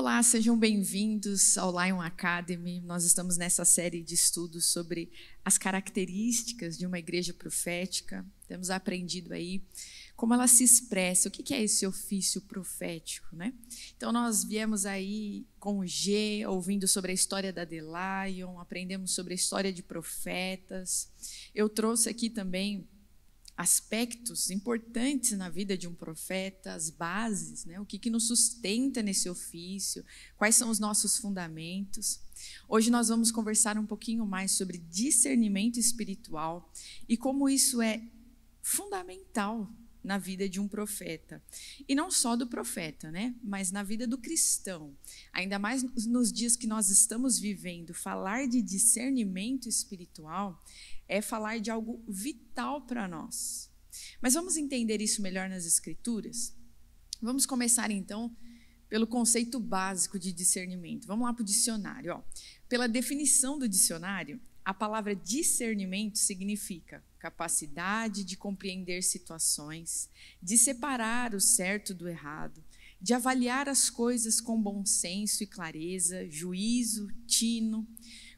Olá, sejam bem-vindos ao Lion Academy. Nós estamos nessa série de estudos sobre as características de uma igreja profética. Temos aprendido aí como ela se expressa, o que é esse ofício profético, né? Então nós viemos aí com o G, ouvindo sobre a história da Lion, aprendemos sobre a história de profetas. Eu trouxe aqui também aspectos importantes na vida de um profeta, as bases, né? o que, que nos sustenta nesse ofício, quais são os nossos fundamentos. Hoje nós vamos conversar um pouquinho mais sobre discernimento espiritual e como isso é fundamental na vida de um profeta. E não só do profeta, né? mas na vida do cristão. Ainda mais nos dias que nós estamos vivendo, falar de discernimento espiritual é falar de algo vital para nós. Mas vamos entender isso melhor nas Escrituras? Vamos começar então pelo conceito básico de discernimento. Vamos lá para o dicionário. Ó. Pela definição do dicionário, a palavra discernimento significa capacidade de compreender situações, de separar o certo do errado, de avaliar as coisas com bom senso e clareza, juízo, tino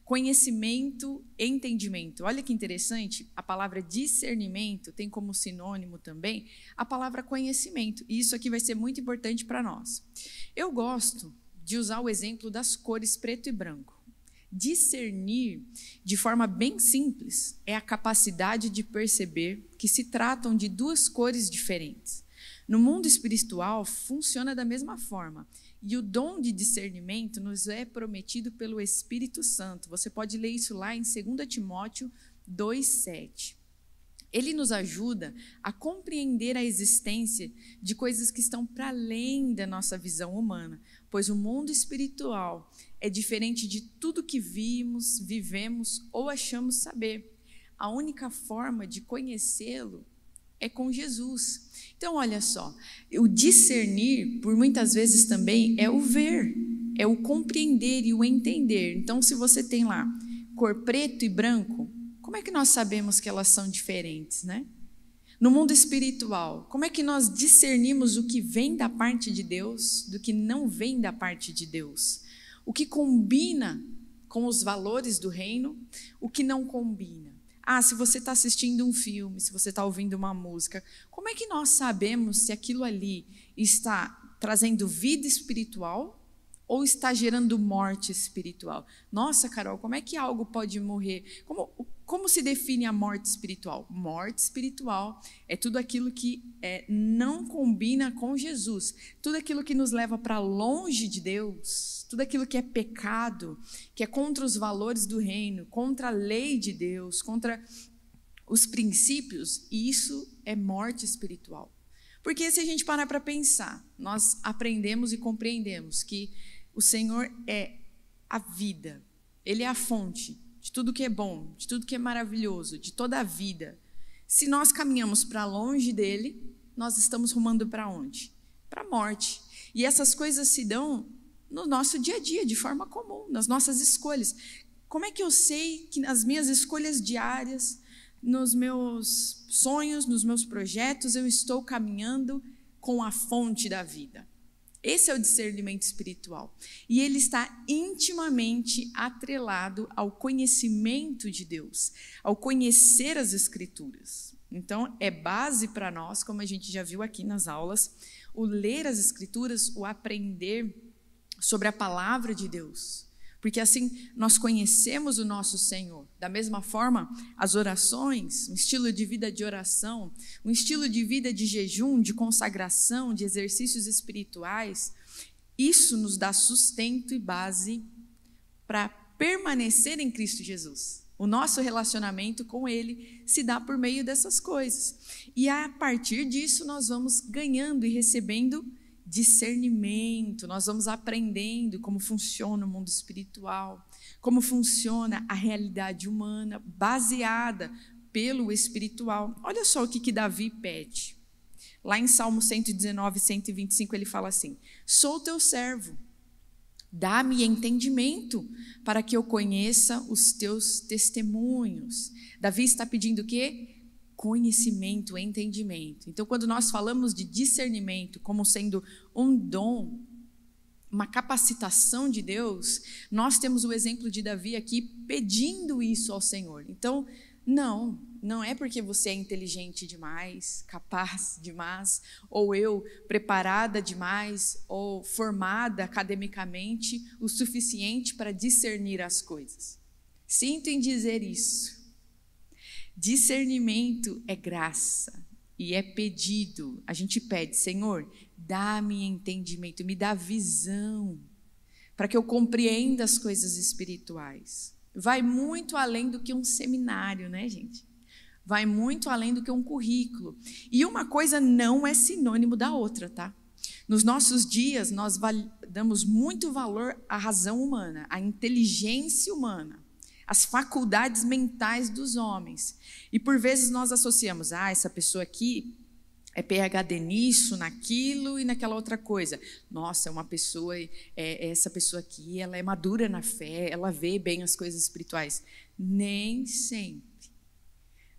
conhecimento, entendimento. Olha que interessante, a palavra discernimento tem como sinônimo também a palavra conhecimento, e isso aqui vai ser muito importante para nós. Eu gosto de usar o exemplo das cores preto e branco. Discernir, de forma bem simples, é a capacidade de perceber que se tratam de duas cores diferentes. No mundo espiritual, funciona da mesma forma. E o dom de discernimento nos é prometido pelo Espírito Santo. Você pode ler isso lá em 2 Timóteo 2,7. Ele nos ajuda a compreender a existência de coisas que estão para além da nossa visão humana, pois o mundo espiritual é diferente de tudo que vimos, vivemos ou achamos saber. A única forma de conhecê-lo é com Jesus. Então, olha só, o discernir, por muitas vezes também, é o ver, é o compreender e o entender. Então, se você tem lá cor preto e branco, como é que nós sabemos que elas são diferentes, né? No mundo espiritual, como é que nós discernimos o que vem da parte de Deus do que não vem da parte de Deus? O que combina com os valores do reino, o que não combina? Ah, se você está assistindo um filme, se você está ouvindo uma música, como é que nós sabemos se aquilo ali está trazendo vida espiritual ou está gerando morte espiritual? Nossa, Carol, como é que algo pode morrer? Como, como se define a morte espiritual? Morte espiritual é tudo aquilo que é, não combina com Jesus, tudo aquilo que nos leva para longe de Deus, tudo aquilo que é pecado, que é contra os valores do reino, contra a lei de Deus, contra os princípios, isso é morte espiritual. Porque se a gente parar para pensar, nós aprendemos e compreendemos que o Senhor é a vida, Ele é a fonte de tudo que é bom, de tudo que é maravilhoso, de toda a vida. Se nós caminhamos para longe dele, nós estamos rumando para onde? Para a morte. E essas coisas se dão no nosso dia a dia, de forma comum, nas nossas escolhas. Como é que eu sei que nas minhas escolhas diárias, nos meus sonhos, nos meus projetos, eu estou caminhando com a fonte da vida? Esse é o discernimento espiritual. E ele está intimamente atrelado ao conhecimento de Deus, ao conhecer as Escrituras. Então, é base para nós, como a gente já viu aqui nas aulas, o ler as Escrituras, o aprender sobre a palavra de Deus. Porque assim nós conhecemos o nosso Senhor. Da mesma forma, as orações, um estilo de vida de oração, um estilo de vida de jejum, de consagração, de exercícios espirituais, isso nos dá sustento e base para permanecer em Cristo Jesus. O nosso relacionamento com Ele se dá por meio dessas coisas. E a partir disso, nós vamos ganhando e recebendo discernimento, nós vamos aprendendo como funciona o mundo espiritual, como funciona a realidade humana baseada pelo espiritual. Olha só o que, que Davi pede. Lá em Salmo 119, 125, ele fala assim: Sou teu servo, dá-me entendimento para que eu conheça os teus testemunhos. Davi está pedindo o quê? conhecimento, entendimento. Então, quando nós falamos de discernimento como sendo um dom, uma capacitação de Deus, nós temos o exemplo de Davi aqui pedindo isso ao Senhor. Então, não, não é porque você é inteligente demais, capaz demais, ou eu preparada demais, ou formada academicamente o suficiente para discernir as coisas. Sinto em dizer isso, Discernimento é graça e é pedido. A gente pede, Senhor, dá-me entendimento, me dá visão, para que eu compreenda as coisas espirituais. Vai muito além do que um seminário, né, gente? Vai muito além do que um currículo. E uma coisa não é sinônimo da outra, tá? Nos nossos dias, nós damos muito valor à razão humana, à inteligência humana as faculdades mentais dos homens. E por vezes nós associamos, ah, essa pessoa aqui é PhD nisso, naquilo e naquela outra coisa. Nossa, é uma pessoa, é, é, essa pessoa aqui, ela é madura na fé, ela vê bem as coisas espirituais. Nem sempre.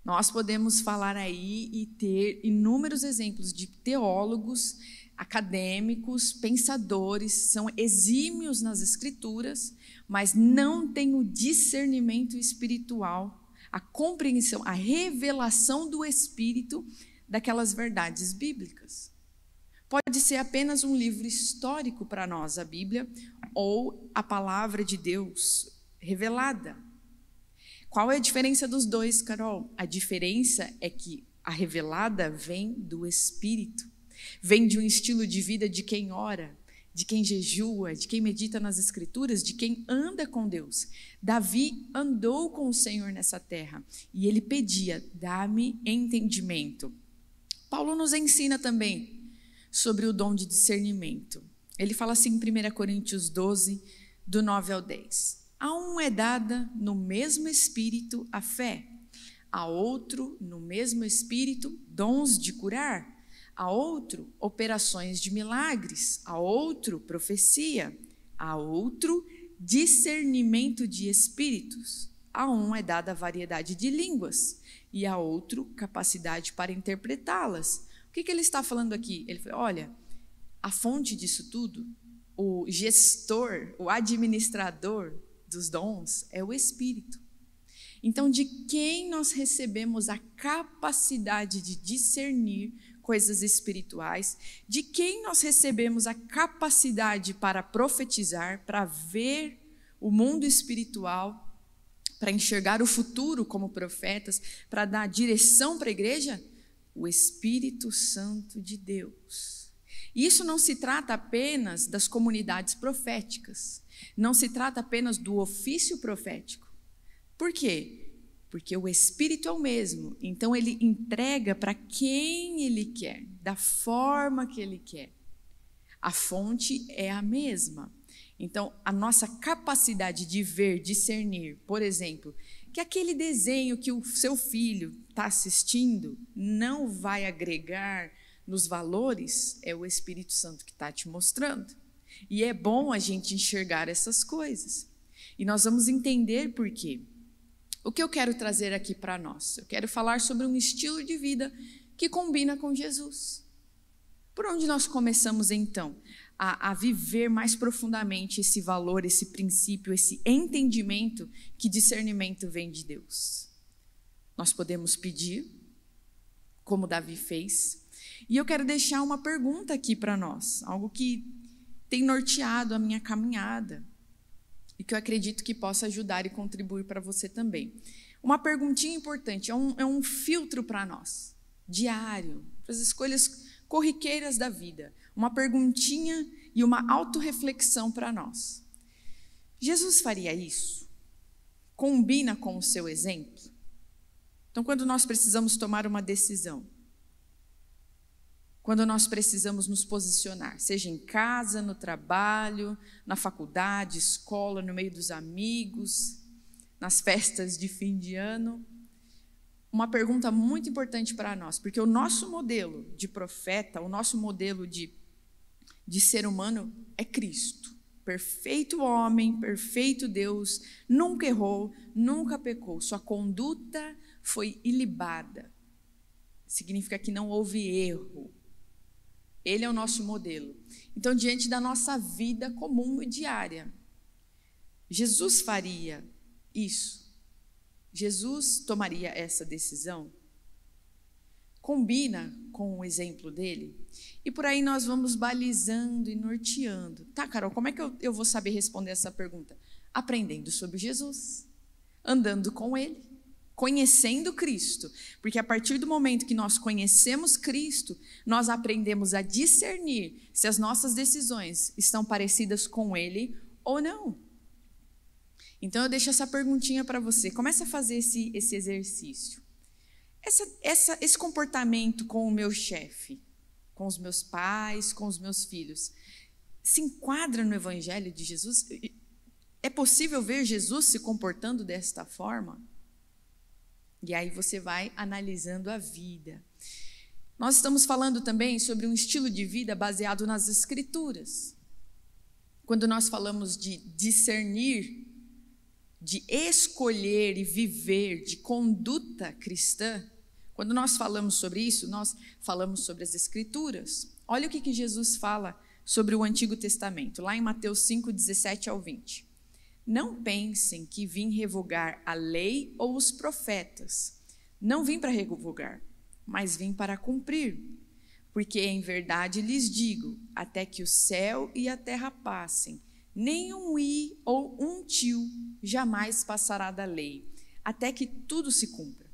Nós podemos falar aí e ter inúmeros exemplos de teólogos, acadêmicos, pensadores, são exímios nas escrituras, mas não tem o discernimento espiritual, a compreensão, a revelação do Espírito daquelas verdades bíblicas. Pode ser apenas um livro histórico para nós, a Bíblia, ou a palavra de Deus revelada. Qual é a diferença dos dois, Carol? A diferença é que a revelada vem do Espírito, vem de um estilo de vida de quem ora, de quem jejua, de quem medita nas Escrituras, de quem anda com Deus. Davi andou com o Senhor nessa terra e ele pedia: dá-me entendimento. Paulo nos ensina também sobre o dom de discernimento. Ele fala assim em 1 Coríntios 12, do 9 ao 10. A um é dada no mesmo espírito a fé, a outro, no mesmo espírito, dons de curar a outro operações de milagres, a outro profecia, a outro discernimento de espíritos. A um é dada a variedade de línguas e a outro capacidade para interpretá-las. O que, que, ele está falando aqui? Ele falou: olha, a fonte disso tudo, o gestor, o administrador dos dons é o Espírito. Então, de quem nós recebemos a capacidade de discernir coisas espirituais, de quem nós recebemos a capacidade para profetizar, para ver o mundo espiritual, para enxergar o futuro como profetas, para dar direção para a igreja? O Espírito Santo de Deus. Isso não se trata apenas das comunidades proféticas, não se trata apenas do ofício profético. Por quê? porque o Espírito é o mesmo. Então ele entrega para quem ele quer, da forma que ele quer. A fonte é a mesma. Então a nossa capacidade de ver, discernir, por exemplo, que aquele desenho que o seu filho está assistindo não vai agregar nos valores, é o Espírito Santo que está te mostrando. E é bom a gente enxergar essas coisas. E nós vamos entender por quê. O que eu quero trazer aqui para nós? Eu quero falar sobre um estilo de vida que combina com Jesus. Por onde nós começamos então a, a viver mais profundamente esse valor, esse princípio, esse entendimento que discernimento vem de Deus? Nós podemos pedir, como Davi fez. E eu quero deixar uma pergunta aqui para nós, algo que tem norteado a minha caminhada e que eu acredito que possa ajudar e contribuir para você também. Uma perguntinha importante, é um, é um filtro para nós, diário, para as escolhas corriqueiras da vida. Uma perguntinha e uma autorreflexão para nós. Jesus faria isso? Combina com o seu exemplo? Então, quando nós precisamos tomar uma decisão, quando nós precisamos nos posicionar, seja em casa, no trabalho, na faculdade, escola, no meio dos amigos, nas festas de fim de ano. Uma pergunta muito importante para nós, porque o nosso modelo de profeta, o nosso modelo de, de ser humano é Cristo. Perfeito homem, perfeito Deus, nunca errou, nunca pecou, sua conduta foi ilibada. Significa que não houve erro, ele é o nosso modelo. Então, diante da nossa vida comum e diária, Jesus faria isso? Jesus tomaria essa decisão? Combina com o exemplo dele? E por aí nós vamos balizando e norteando. Tá, Carol, como é que eu, eu vou saber responder essa pergunta? Aprendendo sobre Jesus, andando com ele conhecendo Cristo. Porque a partir do momento que nós conhecemos Cristo, nós aprendemos a discernir se as nossas decisões estão parecidas com Ele ou não. Então eu deixo essa perguntinha para você. Começa a fazer esse, esse exercício. Essa, essa, esse comportamento com o meu chefe, com os meus pais, com os meus filhos, se enquadra no Evangelho de Jesus? É possível ver Jesus se comportando desta forma? E aí você vai analisando a vida. Nós estamos falando também sobre um estilo de vida baseado nas Escrituras. Quando nós falamos de discernir, de escolher e viver de conduta cristã, quando nós falamos sobre isso, nós falamos sobre as Escrituras. Olha o que, que Jesus fala sobre o Antigo Testamento, lá em Mateus 5, 17 ao 20. Não pensem que vim revogar a lei ou os profetas. Não vim para revogar, mas vim para cumprir. Porque em verdade lhes digo: até que o céu e a terra passem, nem um i ou um tio jamais passará da lei, até que tudo se cumpra.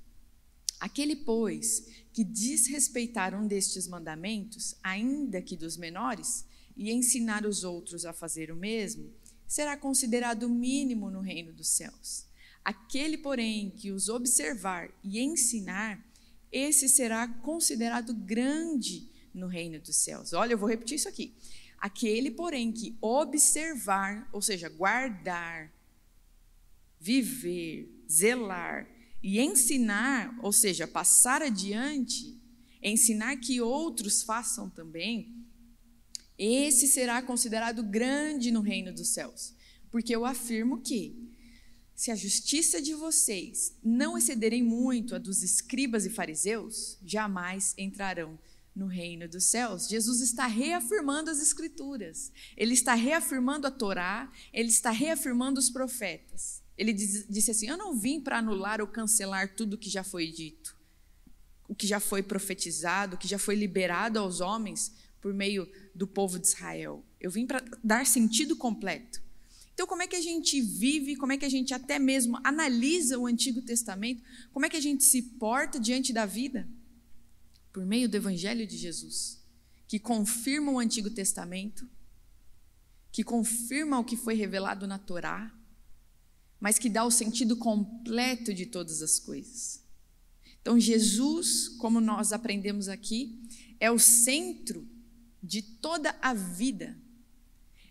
Aquele, pois, que desrespeitar um destes mandamentos, ainda que dos menores, e ensinar os outros a fazer o mesmo, será considerado mínimo no reino dos céus. Aquele, porém, que os observar e ensinar, esse será considerado grande no reino dos céus. Olha, eu vou repetir isso aqui. Aquele, porém, que observar, ou seja, guardar, viver, zelar e ensinar, ou seja, passar adiante, ensinar que outros façam também, esse será considerado grande no reino dos céus, porque eu afirmo que, se a justiça de vocês não excederem muito a dos escribas e fariseus, jamais entrarão no reino dos céus. Jesus está reafirmando as Escrituras, ele está reafirmando a Torá, ele está reafirmando os profetas. Ele diz, disse assim: Eu não vim para anular ou cancelar tudo o que já foi dito, o que já foi profetizado, o que já foi liberado aos homens, por meio do povo de Israel. Eu vim para dar sentido completo. Então, como é que a gente vive, como é que a gente até mesmo analisa o Antigo Testamento, como é que a gente se porta diante da vida? Por meio do Evangelho de Jesus, que confirma o Antigo Testamento, que confirma o que foi revelado na Torá, mas que dá o sentido completo de todas as coisas. Então, Jesus, como nós aprendemos aqui, é o centro de toda a vida.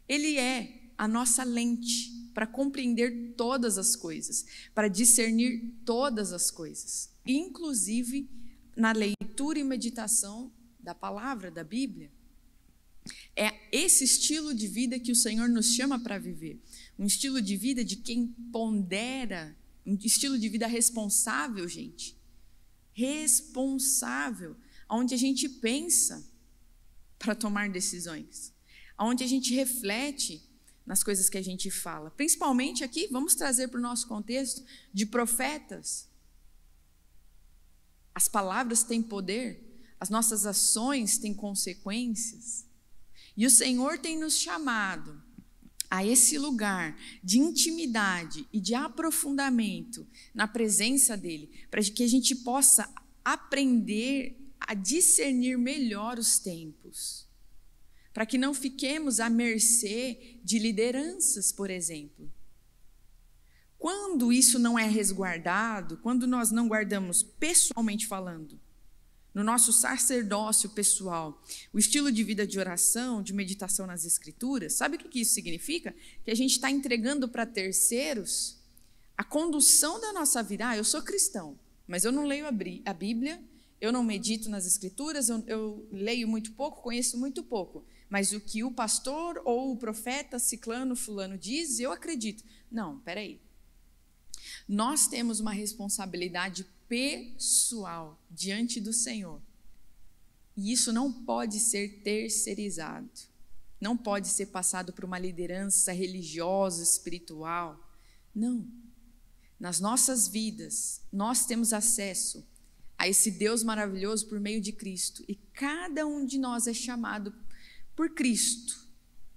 Ele é a nossa lente para compreender todas as coisas, para discernir todas as coisas, inclusive na leitura e meditação da palavra, da Bíblia. É esse estilo de vida que o Senhor nos chama para viver. Um estilo de vida de quem pondera, um estilo de vida responsável, gente. Responsável, onde a gente pensa, para tomar decisões, onde a gente reflete nas coisas que a gente fala. Principalmente aqui, vamos trazer para o nosso contexto de profetas. As palavras têm poder, as nossas ações têm consequências. E o Senhor tem nos chamado a esse lugar de intimidade e de aprofundamento na presença dele, para que a gente possa aprender a discernir melhor os tempos, para que não fiquemos à mercê de lideranças, por exemplo. Quando isso não é resguardado, quando nós não guardamos pessoalmente falando, no nosso sacerdócio pessoal, o estilo de vida de oração, de meditação nas Escrituras, sabe o que isso significa? Que a gente está entregando para terceiros a condução da nossa vida. Ah, eu sou cristão, mas eu não leio a Bíblia, eu não medito nas escrituras, eu, eu, leio muito pouco, conheço muito pouco. Mas o que o pastor ou o profeta ciclano fulano diz, eu acredito. Não, peraí. Nós temos uma responsabilidade pessoal diante do Senhor. E isso não pode ser terceirizado. Não pode ser passado por uma liderança religiosa, espiritual. Não. Nas nossas vidas, nós temos acesso a esse Deus maravilhoso por meio de Cristo. E cada um de nós é chamado por Cristo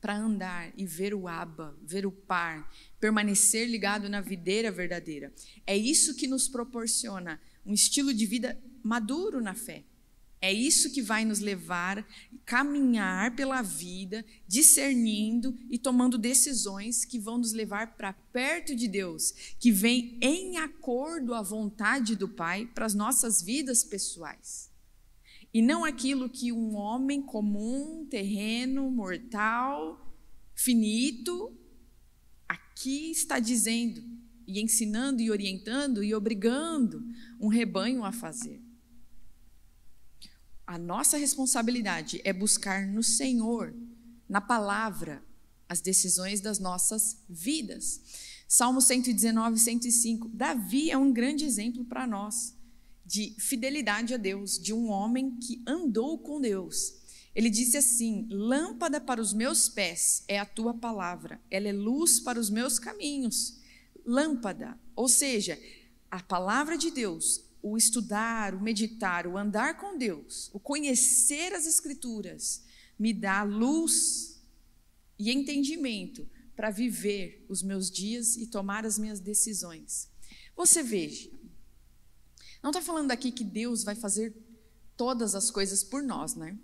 para andar e ver o Abba, ver o Par, permanecer ligado na videira verdadeira. É isso que nos proporciona um estilo de vida maduro na fé. É isso que vai nos levar caminhar pela vida, discernindo e tomando decisões que vão nos levar para perto de Deus, que vem em acordo à vontade do Pai para as nossas vidas pessoais. E não aquilo que um homem comum, terreno, mortal, finito, aqui está dizendo e ensinando e orientando e obrigando um rebanho a fazer. A nossa responsabilidade é buscar no Senhor, na palavra, as decisões das nossas vidas. Salmo 119, 105. Davi é um grande exemplo para nós de fidelidade a Deus, de um homem que andou com Deus. Ele disse assim: Lâmpada para os meus pés é a tua palavra, ela é luz para os meus caminhos. Lâmpada, ou seja, a palavra de Deus o estudar, o meditar, o andar com Deus, o conhecer as Escrituras, me dá luz e entendimento para viver os meus dias e tomar as minhas decisões. Você veja, não está falando aqui que Deus vai fazer todas as coisas por nós, né?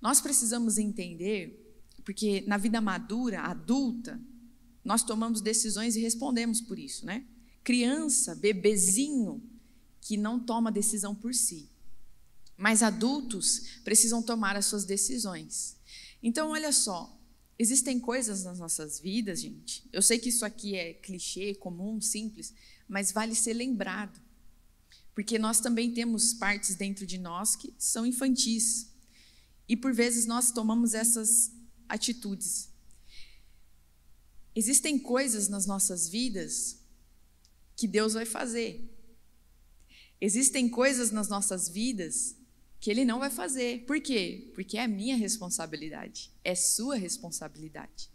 Nós precisamos entender, porque na vida madura, adulta, nós tomamos decisões e respondemos por isso, né? Criança, bebezinho, que não toma decisão por si. Mas adultos precisam tomar as suas decisões. Então, olha só, existem coisas nas nossas vidas, gente. Eu sei que isso aqui é clichê, comum, simples, mas vale ser lembrado. Porque nós também temos partes dentro de nós que são infantis. E por vezes nós tomamos essas atitudes. Existem coisas nas nossas vidas que Deus vai fazer, Existem coisas nas nossas vidas que ele não vai fazer. Por quê? Porque é minha responsabilidade, é sua responsabilidade.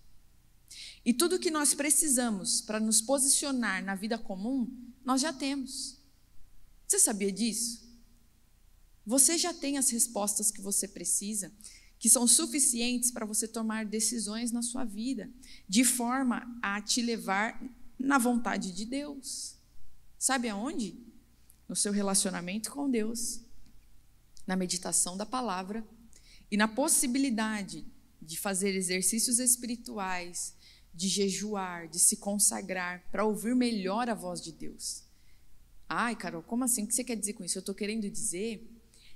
E tudo que nós precisamos para nos posicionar na vida comum, nós já temos. Você sabia disso? Você já tem as respostas que você precisa, que são suficientes para você tomar decisões na sua vida, de forma a te levar na vontade de Deus. Sabe aonde? no seu relacionamento com Deus, na meditação da palavra e na possibilidade de fazer exercícios espirituais, de jejuar, de se consagrar para ouvir melhor a voz de Deus. Ai, Carol, como assim? O que você quer dizer com isso? Eu estou querendo dizer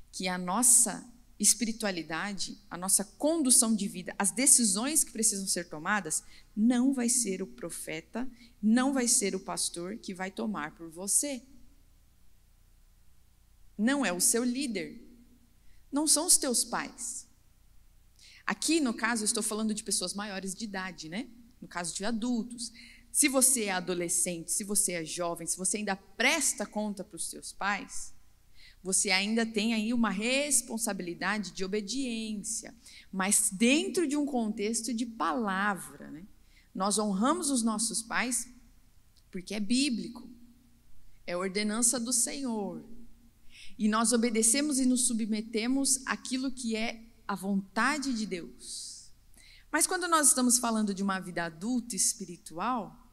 que a nossa espiritualidade, a nossa condução de vida, as decisões que precisam ser tomadas, não vai ser o profeta, não vai ser o pastor que vai tomar por você não é o seu líder, não são os teus pais. Aqui, no caso, estou falando de pessoas maiores de idade, né? No caso de adultos. Se você é adolescente, se você é jovem, se você ainda presta conta para os seus pais, você ainda tem aí uma responsabilidade de obediência, mas dentro de um contexto de palavra, né? Nós honramos os nossos pais porque é bíblico, é ordenança do Senhor. E nós obedecemos e nos submetemos àquilo que é a vontade de Deus. Mas quando nós estamos falando de uma vida adulta espiritual,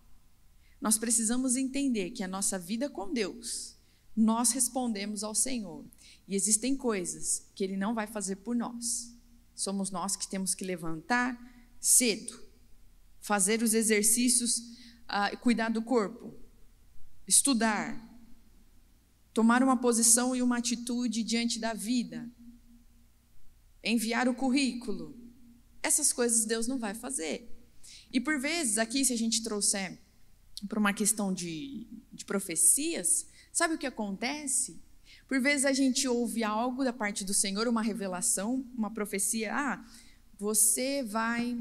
nós precisamos entender que a nossa vida com Deus, nós respondemos ao Senhor. E existem coisas que Ele não vai fazer por nós. Somos nós que temos que levantar cedo, fazer os exercícios, uh, cuidar do corpo, estudar, tomar uma posição e uma atitude diante da vida, enviar o currículo. Essas coisas Deus não vai fazer. E por vezes, aqui, se a gente trouxer para uma questão de, de profecias, sabe o que acontece? Por vezes a gente ouve algo da parte do Senhor, uma revelação, uma profecia. Ah, você vai.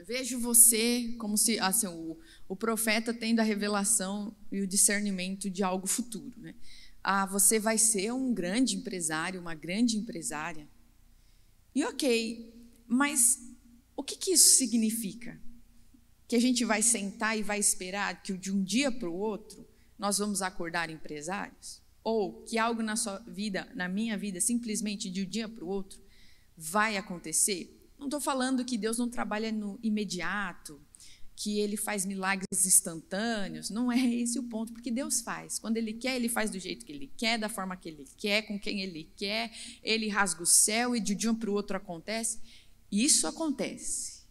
Vejo você como se. Assim, o, o profeta tendo a revelação e o discernimento de algo futuro. Né? Ah, você vai ser um grande empresário, uma grande empresária. E ok, mas o que, que isso significa? Que a gente vai sentar e vai esperar que de um dia para o outro nós vamos acordar empresários? Ou que algo na sua vida, na minha vida, simplesmente de um dia para o outro vai acontecer? Não estou falando que Deus não trabalha no imediato, que ele faz milagres instantâneos. Não é esse o ponto, porque Deus faz. Quando ele quer, ele faz do jeito que ele quer, da forma que ele quer, com quem ele quer. Ele rasga o céu e de um para o outro acontece. Isso acontece.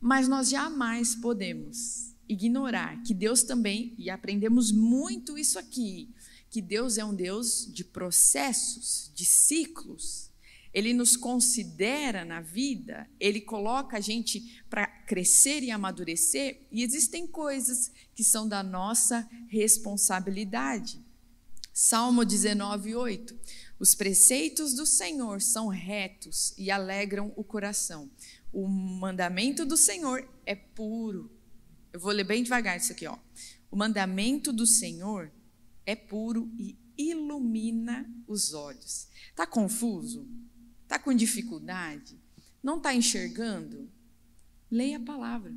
Mas nós jamais podemos ignorar que Deus também, e aprendemos muito isso aqui, que Deus é um Deus de processos, de ciclos. Ele nos considera na vida, ele coloca a gente para crescer e amadurecer, e existem coisas que são da nossa responsabilidade. Salmo 19, 8. Os preceitos do Senhor são retos e alegram o coração. O mandamento do Senhor é puro. Eu vou ler bem devagar isso aqui, ó. O mandamento do Senhor é puro e ilumina os olhos. Tá confuso? Está com dificuldade? Não está enxergando? Leia a palavra.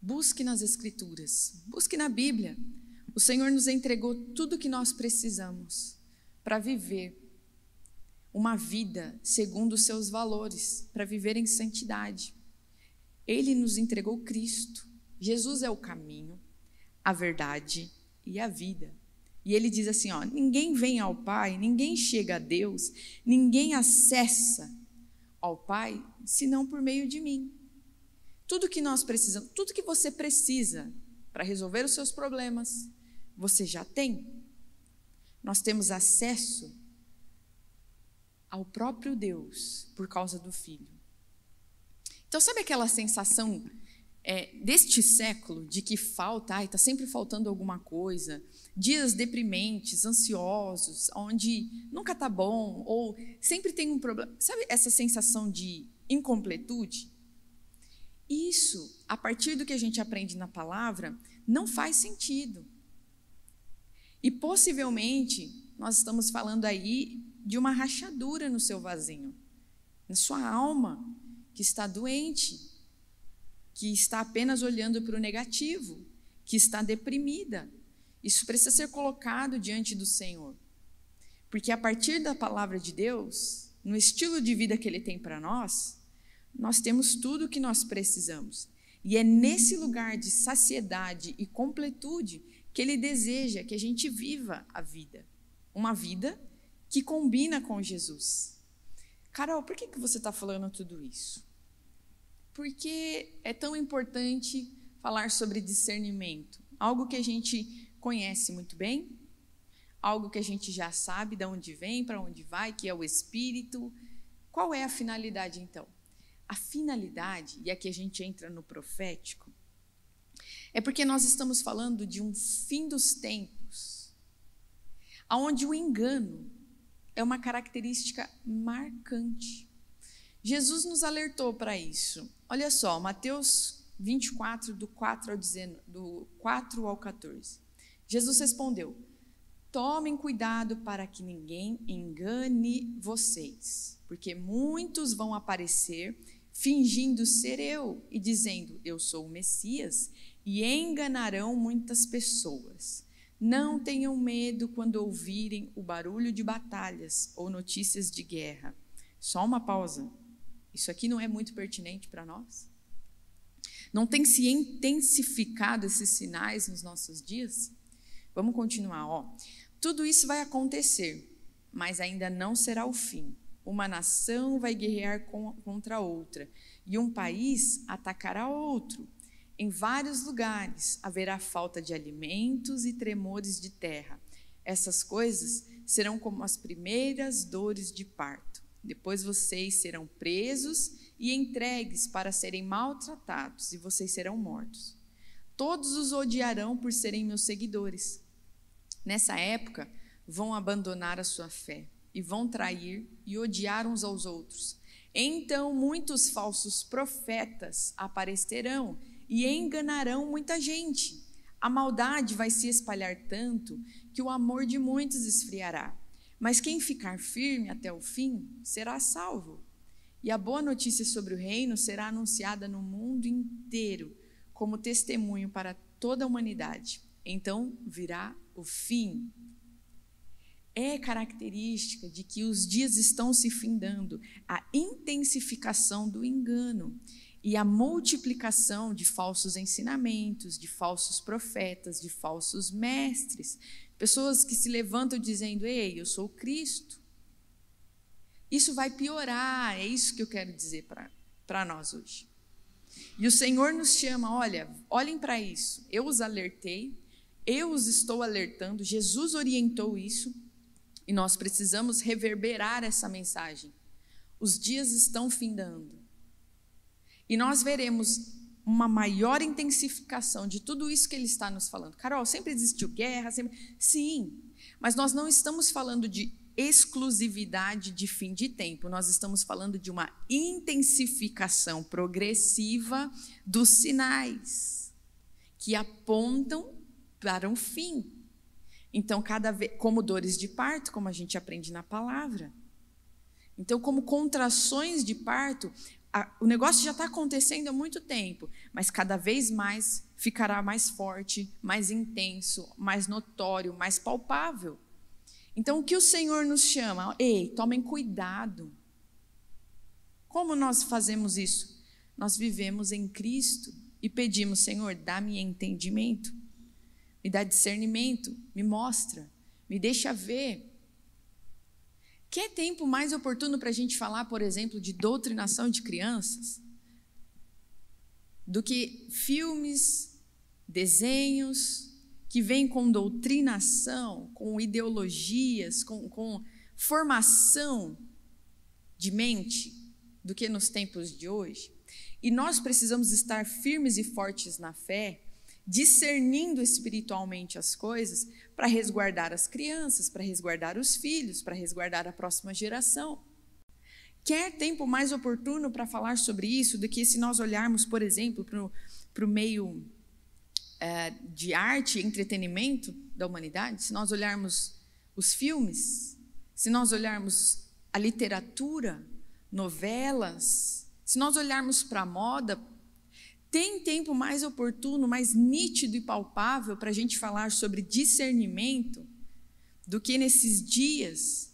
Busque nas Escrituras, busque na Bíblia. O Senhor nos entregou tudo o que nós precisamos para viver uma vida segundo os seus valores, para viver em santidade. Ele nos entregou Cristo. Jesus é o caminho, a verdade e a vida. E ele diz assim: ó, ninguém vem ao Pai, ninguém chega a Deus, ninguém acessa ao Pai senão por meio de mim. Tudo que nós precisamos, tudo que você precisa para resolver os seus problemas, você já tem. Nós temos acesso ao próprio Deus por causa do Filho. Então, sabe aquela sensação é, deste século de que falta, está sempre faltando alguma coisa, dias deprimentes, ansiosos, onde nunca está bom ou sempre tem um problema. Sabe essa sensação de incompletude? Isso, a partir do que a gente aprende na palavra, não faz sentido. E possivelmente nós estamos falando aí de uma rachadura no seu vasinho, na sua alma que está doente, que está apenas olhando para o negativo, que está deprimida. Isso precisa ser colocado diante do Senhor. Porque a partir da palavra de Deus, no estilo de vida que ele tem para nós, nós temos tudo o que nós precisamos. E é nesse lugar de saciedade e completude que ele deseja que a gente viva a vida. Uma vida que combina com Jesus. Carol, por que, que você está falando tudo isso? Por que é tão importante falar sobre discernimento? Algo que a gente conhece muito bem, algo que a gente já sabe de onde vem, para onde vai, que é o espírito. Qual é a finalidade então? A finalidade, e aqui a gente entra no profético, é porque nós estamos falando de um fim dos tempos, aonde o engano é uma característica marcante. Jesus nos alertou para isso. Olha só, Mateus 24, do 4 ao, do 4 ao 14. Jesus respondeu: Tomem cuidado para que ninguém engane vocês, porque muitos vão aparecer fingindo ser eu e dizendo: Eu sou o Messias, e enganarão muitas pessoas. Não tenham medo quando ouvirem o barulho de batalhas ou notícias de guerra. Só uma pausa. Isso aqui não é muito pertinente para nós? Não tem se intensificado esses sinais nos nossos dias? Vamos continuar, ó. Tudo isso vai acontecer, mas ainda não será o fim. Uma nação vai guerrear com, contra outra, e um país atacará outro. Em vários lugares haverá falta de alimentos e tremores de terra. Essas coisas serão como as primeiras dores de parto. Depois vocês serão presos e entregues para serem maltratados, e vocês serão mortos. Todos os odiarão por serem meus seguidores. Nessa época, vão abandonar a sua fé e vão trair e odiar uns aos outros. Então, muitos falsos profetas aparecerão e enganarão muita gente. A maldade vai se espalhar tanto que o amor de muitos esfriará. Mas quem ficar firme até o fim será salvo. E a boa notícia sobre o reino será anunciada no mundo inteiro como testemunho para toda a humanidade. Então virá o fim. É característica de que os dias estão se findando, a intensificação do engano e a multiplicação de falsos ensinamentos, de falsos profetas, de falsos mestres, Pessoas que se levantam dizendo: Ei, eu sou Cristo. Isso vai piorar, é isso que eu quero dizer para nós hoje. E o Senhor nos chama: olha, olhem para isso. Eu os alertei, eu os estou alertando, Jesus orientou isso e nós precisamos reverberar essa mensagem. Os dias estão findando. E nós veremos uma maior intensificação de tudo isso que ele está nos falando. Carol, sempre existiu guerra, sempre... Sim, mas nós não estamos falando de exclusividade de fim de tempo. Nós estamos falando de uma intensificação progressiva dos sinais que apontam para um fim. Então, cada vez, como dores de parto, como a gente aprende na palavra. Então, como contrações de parto, a, o negócio já está acontecendo há muito tempo, mas cada vez mais ficará mais forte, mais intenso, mais notório, mais palpável. Então, o que o Senhor nos chama? Ei, tomem cuidado. Como nós fazemos isso? Nós vivemos em Cristo e pedimos, Senhor, dá-me entendimento, me dá discernimento, me mostra, me deixa ver Quer é tempo mais oportuno para a gente falar, por exemplo, de doutrinação de crianças? Do que filmes, desenhos que vêm com doutrinação, com ideologias, com, com formação de mente do que nos tempos de hoje? E nós precisamos estar firmes e fortes na fé discernindo espiritualmente as coisas para resguardar as crianças, para resguardar os filhos, para resguardar a próxima geração. Quer tempo mais oportuno para falar sobre isso do que se nós olharmos, por exemplo, para o meio é, de arte e entretenimento da humanidade? Se nós olharmos os filmes, se nós olharmos a literatura, novelas, se nós olharmos para a moda, tem tempo mais oportuno, mais nítido e palpável para a gente falar sobre discernimento do que nesses dias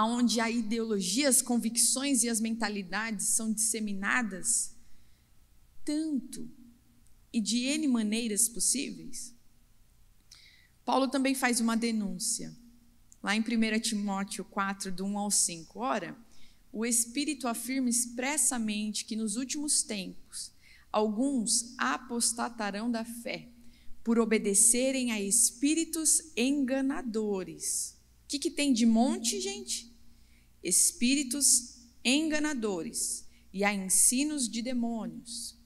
onde a ideologia, as convicções e as mentalidades são disseminadas tanto e de N maneiras possíveis? Paulo também faz uma denúncia, lá em 1 Timóteo 4, do 1 ao 5. Ora, o Espírito afirma expressamente que nos últimos tempos Alguns apostatarão da fé por obedecerem a espíritos enganadores. O que, que tem de monte, gente? Espíritos enganadores e a ensinos de demônios,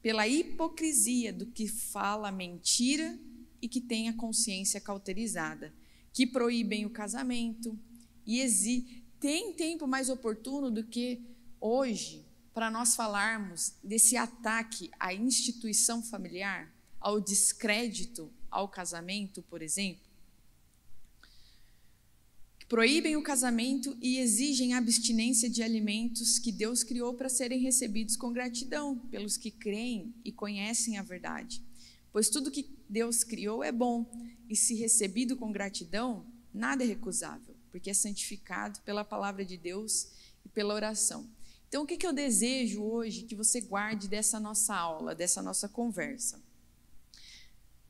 pela hipocrisia do que fala mentira e que tem a consciência cauterizada, que proíbem o casamento e exi tem tempo mais oportuno do que hoje para nós falarmos desse ataque à instituição familiar, ao descrédito ao casamento, por exemplo? Proíbem o casamento e exigem abstinência de alimentos que Deus criou para serem recebidos com gratidão pelos que creem e conhecem a verdade. Pois tudo que Deus criou é bom, e se recebido com gratidão, nada é recusável, porque é santificado pela palavra de Deus e pela oração. Então, o que, que eu desejo hoje que você guarde dessa nossa aula, dessa nossa conversa?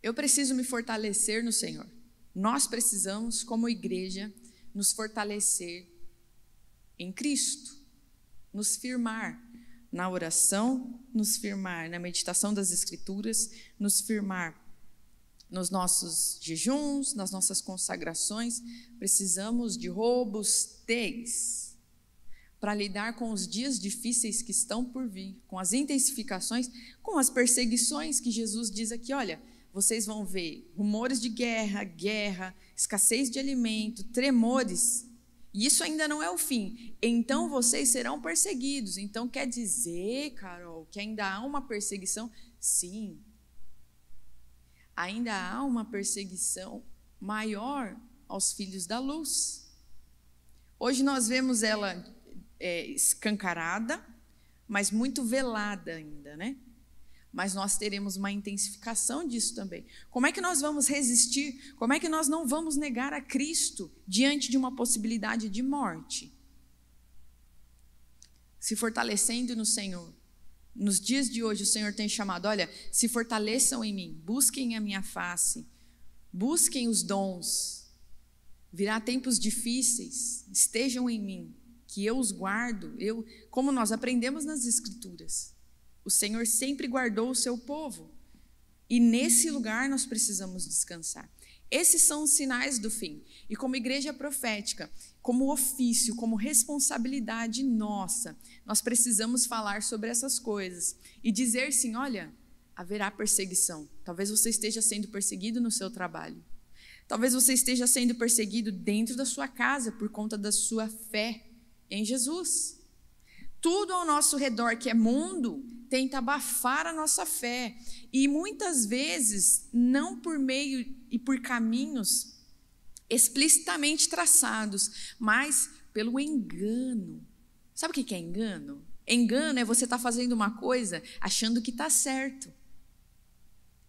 Eu preciso me fortalecer no Senhor. Nós precisamos, como igreja, nos fortalecer em Cristo, nos firmar na oração, nos firmar na meditação das Escrituras, nos firmar nos nossos jejuns, nas nossas consagrações. Precisamos de robustez para lidar com os dias difíceis que estão por vir, com as intensificações, com as perseguições que Jesus diz aqui, olha, vocês vão ver rumores de guerra, guerra, escassez de alimento, tremores. E isso ainda não é o fim. Então vocês serão perseguidos. Então quer dizer, Carol, que ainda há uma perseguição? Sim. Ainda há uma perseguição maior aos filhos da luz. Hoje nós vemos ela é, escancarada, mas muito velada ainda, né? Mas nós teremos uma intensificação disso também. Como é que nós vamos resistir? Como é que nós não vamos negar a Cristo diante de uma possibilidade de morte? Se fortalecendo no Senhor. Nos dias de hoje, o Senhor tem chamado: olha, se fortaleçam em mim, busquem a minha face, busquem os dons. Virá tempos difíceis, estejam em mim, que eu os guardo, eu, como nós aprendemos nas escrituras. O Senhor sempre guardou o seu povo. E nesse lugar nós precisamos descansar. Esses são os sinais do fim. E como igreja profética, como ofício, como responsabilidade nossa, nós precisamos falar sobre essas coisas e dizer sim, olha, haverá perseguição. Talvez você esteja sendo perseguido no seu trabalho. Talvez você esteja sendo perseguido dentro da sua casa por conta da sua fé em Jesus. Tudo ao nosso redor que é mundo tenta abafar a nossa fé e muitas vezes não por meio e por caminhos explicitamente traçados, mas pelo engano. Sabe o que é engano? Engano é você estar tá fazendo uma coisa achando que está certo.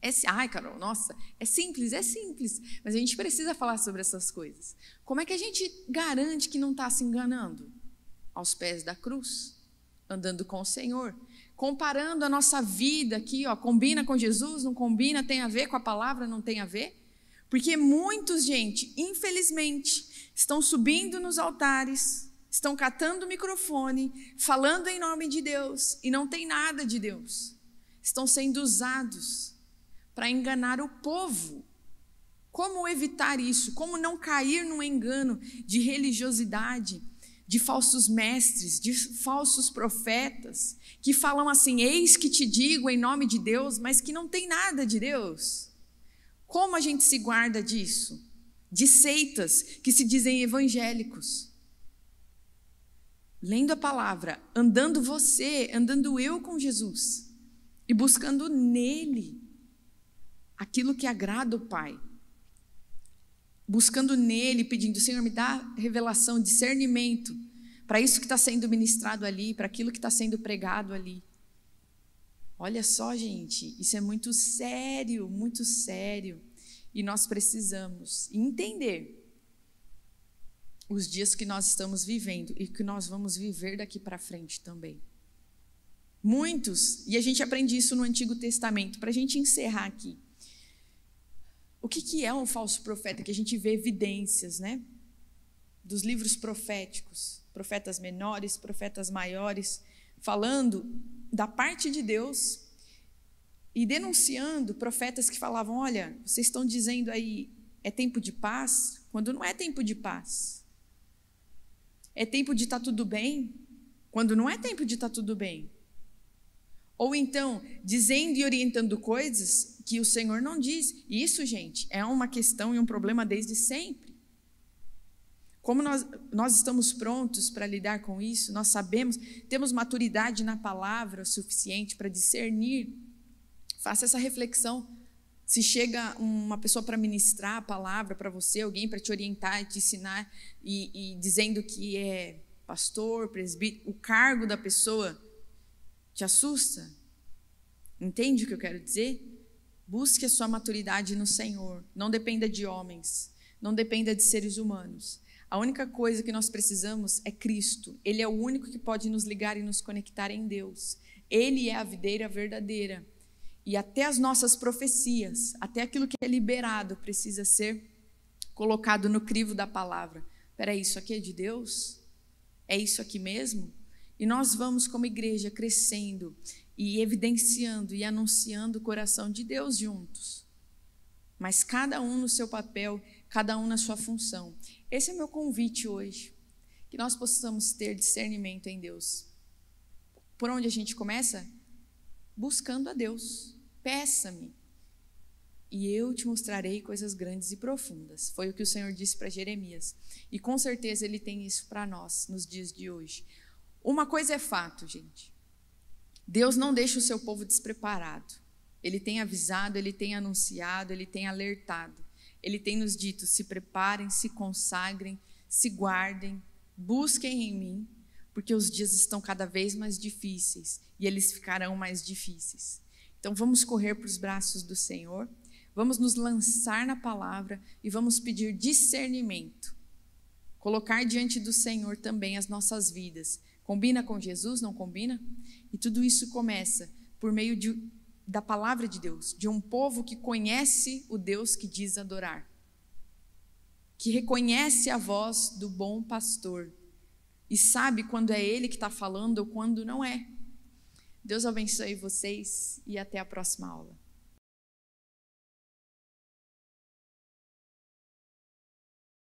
É, ai, Carol, nossa, é simples, é simples. Mas a gente precisa falar sobre essas coisas. Como é que a gente garante que não está se enganando? aos pés da cruz, andando com o Senhor, comparando a nossa vida aqui, ó, combina com Jesus, não combina, tem a ver com a palavra, não tem a ver? Porque muitos, gente, infelizmente, estão subindo nos altares, estão catando o microfone, falando em nome de Deus e não tem nada de Deus. Estão sendo usados para enganar o povo. Como evitar isso? Como não cair num engano de religiosidade? de falsos mestres, de falsos profetas, que falam assim: Eis que te digo em nome de Deus, mas que não tem nada de Deus. Como a gente se guarda disso? De seitas que se dizem evangélicos. Lendo a palavra, andando você, andando eu com Jesus e buscando nele aquilo que agrada o Pai buscando nele, pedindo: Senhor, me dá revelação, discernimento para isso que está sendo ministrado ali, para aquilo que está sendo pregado ali. Olha só, gente, isso é muito sério, muito sério. E nós precisamos entender os dias que nós estamos vivendo e que nós vamos viver daqui para frente também. Muitos, e a gente aprende isso no Antigo Testamento. Para a gente encerrar aqui, o que, que é um falso profeta? Que a gente vê evidências, né? dos livros proféticos, profetas menores, profetas maiores, falando da parte de Deus e denunciando profetas que falavam: olha, vocês estão dizendo aí é tempo de paz, quando não é tempo de paz. É tempo de estar tá tudo bem, quando não é tempo de estar tá tudo bem. Ou então, dizendo e orientando coisas que o Senhor não diz. Isso, gente, é uma questão e um problema desde sempre. Como nós, nós estamos prontos para lidar com isso, nós sabemos, temos maturidade na palavra suficiente para discernir. Faça essa reflexão. Se chega uma pessoa para ministrar a palavra para você, alguém para te orientar e te ensinar, e, e dizendo que é pastor, presbítero, o cargo da pessoa te assusta? Entende o que eu quero dizer? Busque a sua maturidade no Senhor. Não dependa de homens. Não dependa de seres humanos. A única coisa que nós precisamos é Cristo. Ele é o único que pode nos ligar e nos conectar em Deus. Ele é a videira verdadeira. E até as nossas profecias, até aquilo que é liberado, precisa ser colocado no crivo da palavra. Peraí, isso aqui é de Deus? É isso aqui mesmo? E nós vamos, como igreja, crescendo e evidenciando e anunciando o coração de Deus juntos. Mas cada um no seu papel cada um na sua função. Esse é meu convite hoje, que nós possamos ter discernimento em Deus. Por onde a gente começa? Buscando a Deus. Peça-me e eu te mostrarei coisas grandes e profundas. Foi o que o Senhor disse para Jeremias. E com certeza ele tem isso para nós nos dias de hoje. Uma coisa é fato, gente. Deus não deixa o seu povo despreparado. Ele tem avisado, ele tem anunciado, ele tem alertado. Ele tem nos dito: se preparem, se consagrem, se guardem, busquem em mim, porque os dias estão cada vez mais difíceis e eles ficarão mais difíceis. Então vamos correr para os braços do Senhor, vamos nos lançar na palavra e vamos pedir discernimento. Colocar diante do Senhor também as nossas vidas. Combina com Jesus, não combina? E tudo isso começa por meio de da palavra de Deus, de um povo que conhece o Deus que diz adorar, que reconhece a voz do bom pastor e sabe quando é ele que está falando ou quando não é. Deus abençoe vocês e até a próxima aula.